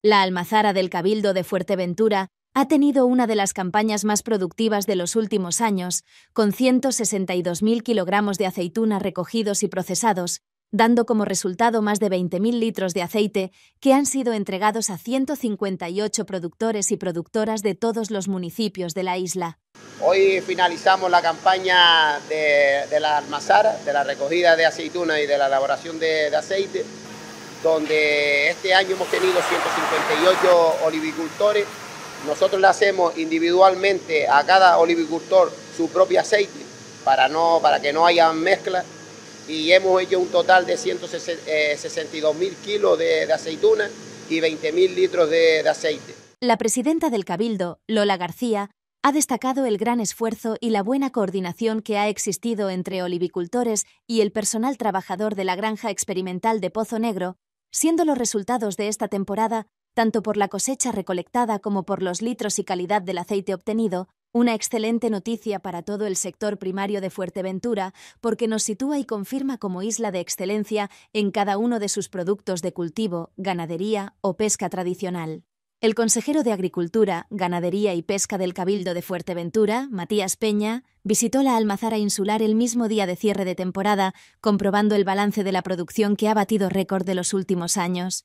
La Almazara del Cabildo de Fuerteventura ha tenido una de las campañas más productivas de los últimos años, con 162.000 kilogramos de aceituna recogidos y procesados, dando como resultado más de 20.000 litros de aceite que han sido entregados a 158 productores y productoras de todos los municipios de la isla. Hoy finalizamos la campaña de, la almazara, de la recogida de aceituna y de la elaboración de aceite donde este año hemos tenido 158 olivicultores. Nosotros le hacemos individualmente a cada olivicultor su propio aceite para, no, para que no haya mezcla y hemos hecho un total de 162.000 eh, kilos de, de, aceituna y 20.000 litros de aceite. La presidenta del Cabildo, Lola García, ha destacado el gran esfuerzo y la buena coordinación que ha existido entre olivicultores y el personal trabajador de la granja experimental de Pozo Negro siendo los resultados de esta temporada, tanto por la cosecha recolectada como por los litros y calidad del aceite obtenido, una excelente noticia para todo el sector primario de Fuerteventura, porque nos sitúa y confirma como isla de excelencia en cada uno de sus productos de cultivo, ganadería o pesca tradicional el consejero de Agricultura, Ganadería y Pesca del Cabildo de Fuerteventura, Matías Peña, visitó la almazara insular el mismo día de cierre de temporada, comprobando el balance de la producción que ha batido récord de los últimos años.